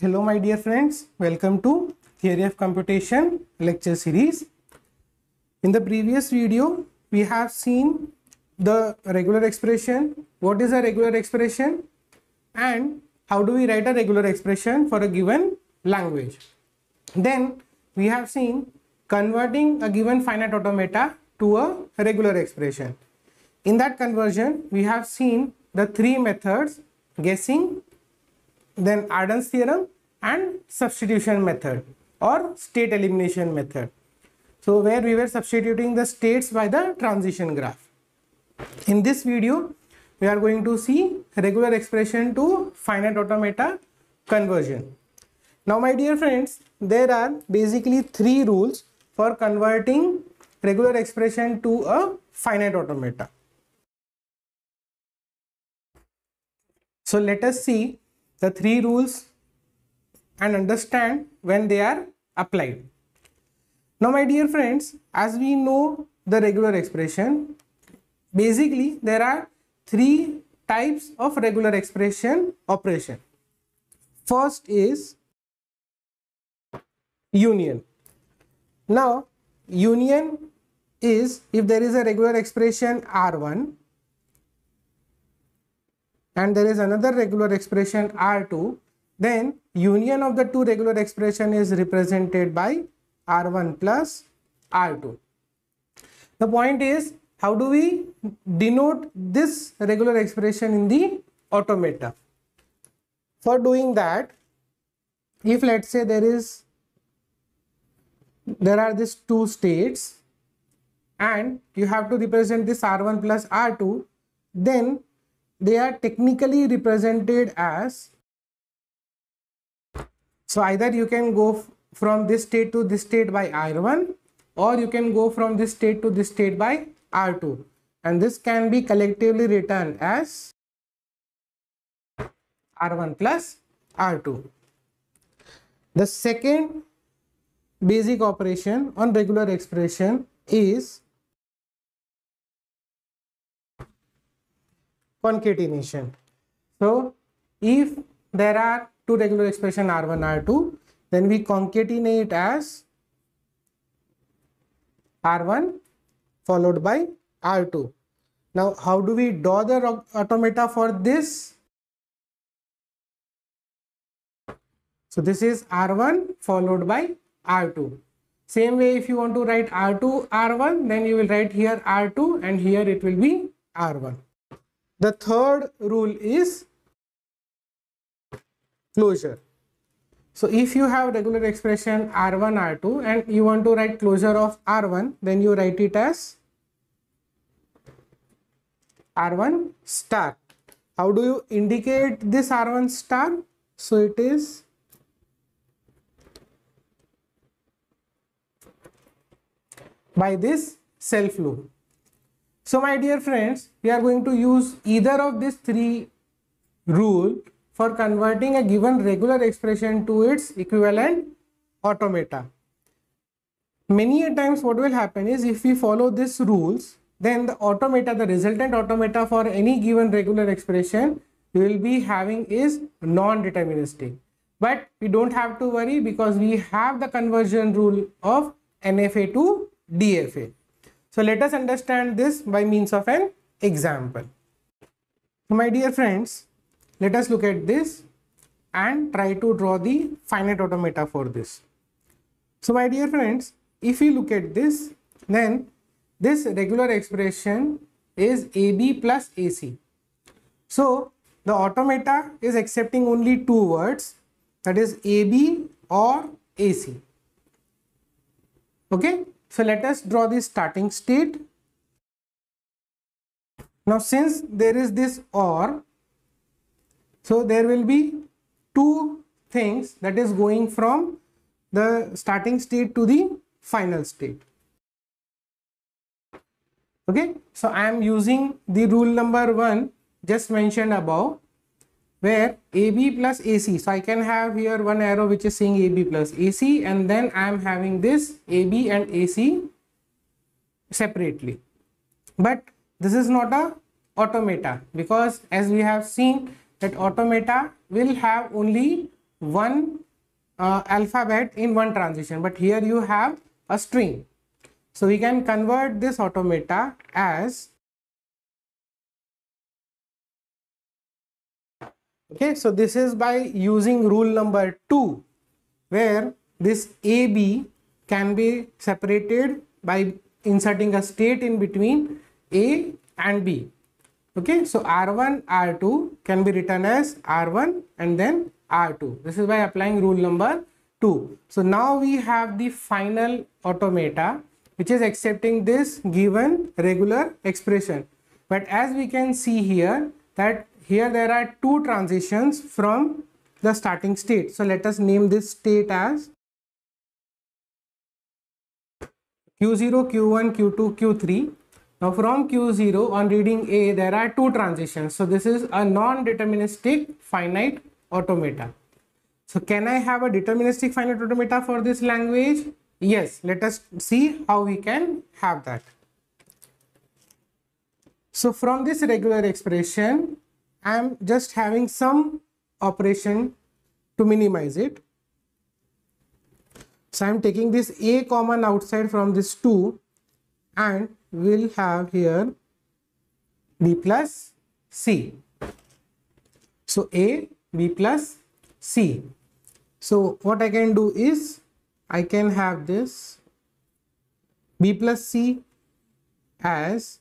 Hello my dear friends, welcome to Theory of Computation lecture series. In the previous video, we have seen the regular expression, what is a regular expression and how do we write a regular expression for a given language. Then we have seen converting a given finite automata to a regular expression. In that conversion, we have seen the three methods guessing, then Arden's theorem and substitution method or state elimination method. So where we were substituting the states by the transition graph. In this video, we are going to see regular expression to finite automata conversion. Now my dear friends, there are basically three rules for converting regular expression to a finite automata. So let us see the three rules and understand when they are applied. Now my dear friends, as we know the regular expression, basically there are three types of regular expression operation. First is union. Now union is if there is a regular expression R1 and there is another regular expression R2, then union of the two regular expression is represented by R1 plus R2. The point is how do we denote this regular expression in the automata? For doing that, if let's say there is there are these two states and you have to represent this r1 plus r2 then they are technically represented as so either you can go from this state to this state by R1 or you can go from this state to this state by R2 and this can be collectively written as R1 plus R2. The second basic operation on regular expression is concatenation. So if there are two regular expression R1, R2, then we concatenate as R1 followed by R2. Now, how do we draw the automata for this? So this is R1 followed by R2. Same way, if you want to write R2, R1, then you will write here R2 and here it will be R1. The third rule is closure. So if you have regular expression R1, R2 and you want to write closure of R1, then you write it as R1 star. How do you indicate this R1 star? So it is by this self loop. So my dear friends, we are going to use either of these three rule for converting a given regular expression to its equivalent automata. Many a times what will happen is if we follow these rules, then the automata, the resultant automata for any given regular expression we will be having is non-deterministic. But we don't have to worry because we have the conversion rule of NFA to DFA. So let us understand this by means of an example. My dear friends, let us look at this and try to draw the finite automata for this. So my dear friends, if we look at this, then this regular expression is AB plus AC. So the automata is accepting only two words that is AB or AC. Okay, so let us draw the starting state. Now since there is this OR, so there will be two things that is going from the starting state to the final state. Okay, so I am using the rule number one just mentioned above where AB plus AC. So I can have here one arrow which is saying AB plus AC and then I am having this AB and AC separately. But this is not a automata because as we have seen that automata will have only one uh, alphabet in one transition but here you have a string. So we can convert this automata as okay so this is by using rule number 2 where this AB can be separated by inserting a state in between A and B okay so R1 R2 can be written as R1 and then R2 this is by applying rule number 2 so now we have the final automata which is accepting this given regular expression but as we can see here that here there are two transitions from the starting state. So let us name this state as Q0, Q1, Q2, Q3. Now from Q0 on reading A, there are two transitions. So this is a non-deterministic finite automata. So can I have a deterministic finite automata for this language? Yes, let us see how we can have that. So from this regular expression, I am just having some operation to minimize it. So I am taking this a common outside from this 2 and we'll have here b plus c. So a, b plus c. So what I can do is I can have this b plus c as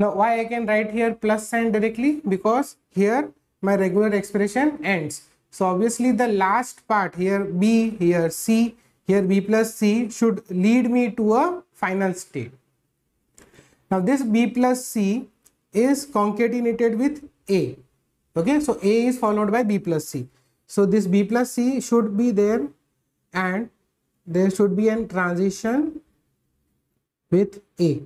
Now why I can write here plus sign directly because here my regular expression ends. So obviously the last part here B here C here B plus C should lead me to a final state. Now this B plus C is concatenated with A. Okay, so A is followed by B plus C. So this B plus C should be there and there should be an transition with A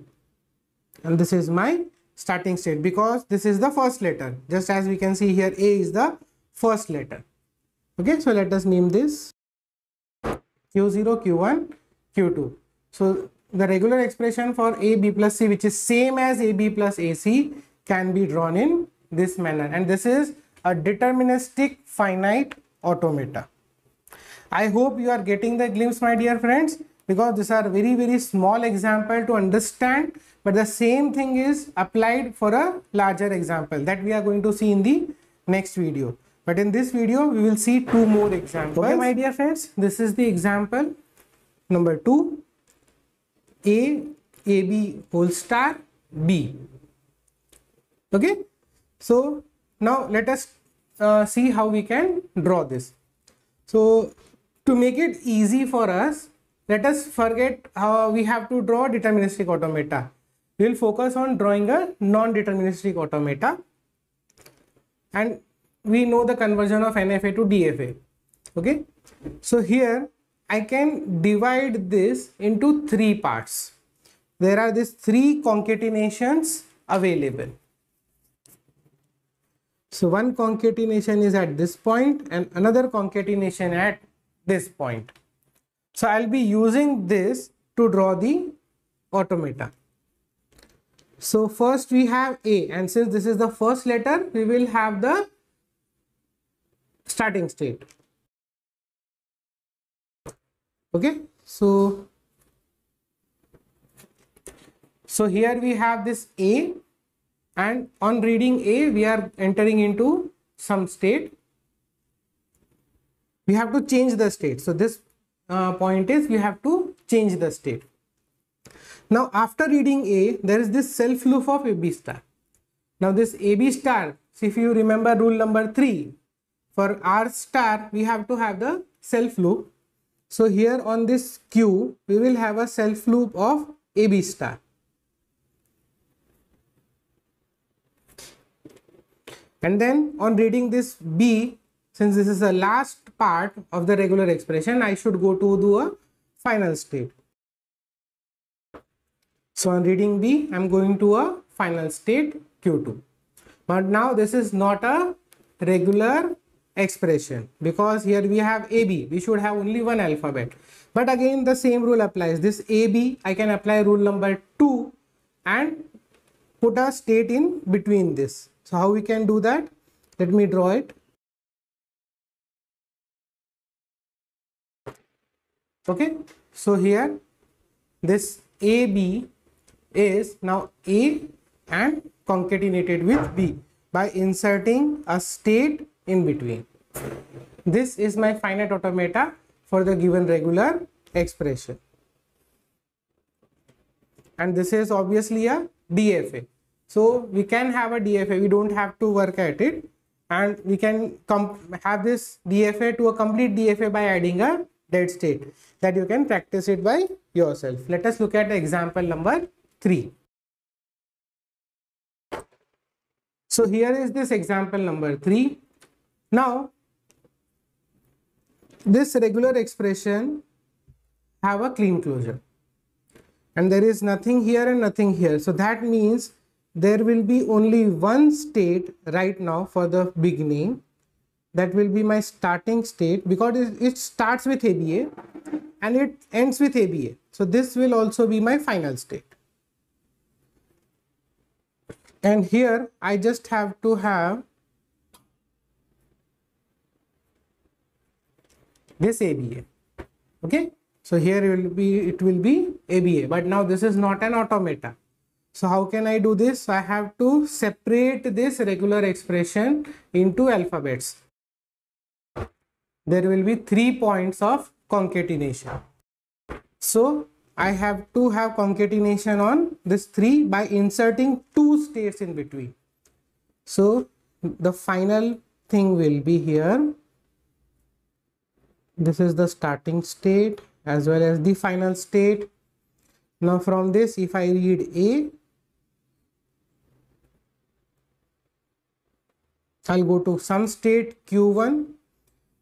and this is my starting state because this is the first letter just as we can see here a is the first letter okay so let us name this q0 q1 q2 so the regular expression for ab plus c which is same as ab plus ac can be drawn in this manner and this is a deterministic finite automata i hope you are getting the glimpse my dear friends because these are very very small example to understand but the same thing is applied for a larger example that we are going to see in the next video. But in this video, we will see two more examples. Okay, my dear friends, this is the example number 2. A B AB whole star, B. Okay. So, now let us uh, see how we can draw this. So, to make it easy for us, let us forget how we have to draw deterministic automata we will focus on drawing a non-deterministic automata and we know the conversion of NFA to DFA okay so here I can divide this into three parts there are these three concatenations available so one concatenation is at this point and another concatenation at this point so I'll be using this to draw the automata so first we have A and since this is the first letter, we will have the starting state. Okay, so, so here we have this A and on reading A, we are entering into some state. We have to change the state. So this uh, point is we have to change the state. Now after reading A, there is this self loop of AB star. Now this AB star, if you remember rule number 3, for R star we have to have the self loop. So here on this Q, we will have a self loop of AB star. And then on reading this B, since this is the last part of the regular expression, I should go to do a final state. So on reading B, I'm going to a final state Q2. But now this is not a regular expression because here we have AB. We should have only one alphabet. But again, the same rule applies. This AB, I can apply rule number 2 and put a state in between this. So how we can do that? Let me draw it. Okay, so here this AB is now A and concatenated with B by inserting a state in between. This is my finite automata for the given regular expression. And this is obviously a DFA. So we can have a DFA, we don't have to work at it. And we can have this DFA to a complete DFA by adding a dead state that you can practice it by yourself. Let us look at example number 3. So here is this example number 3. Now this regular expression have a clean closure and there is nothing here and nothing here. So that means there will be only one state right now for the beginning that will be my starting state because it starts with ABA and it ends with ABA. So this will also be my final state and here I just have to have this ABA okay so here will be it will be ABA but now this is not an automata so how can I do this I have to separate this regular expression into alphabets there will be three points of concatenation so I have to have concatenation on this 3 by inserting two states in between. So the final thing will be here. This is the starting state as well as the final state. Now from this if I read A, I'll go to some state Q1.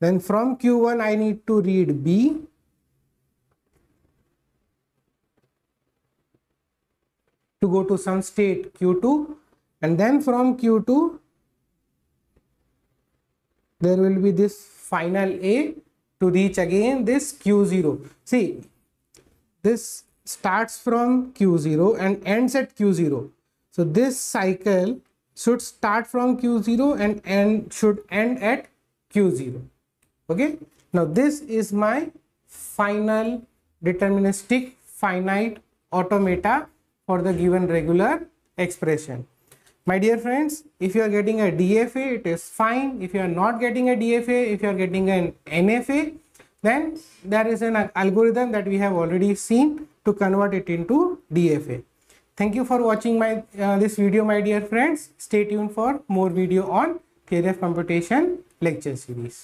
Then from Q1 I need to read B to go to some state q2 and then from q2 there will be this final a to reach again this q0 see this starts from q0 and ends at q0 so this cycle should start from q0 and end should end at q0 okay now this is my final deterministic finite automata for the given regular expression. My dear friends, if you are getting a DFA, it is fine. If you are not getting a DFA, if you are getting an NFA, then there is an algorithm that we have already seen to convert it into DFA. Thank you for watching my uh, this video, my dear friends. Stay tuned for more video on theory computation lecture series.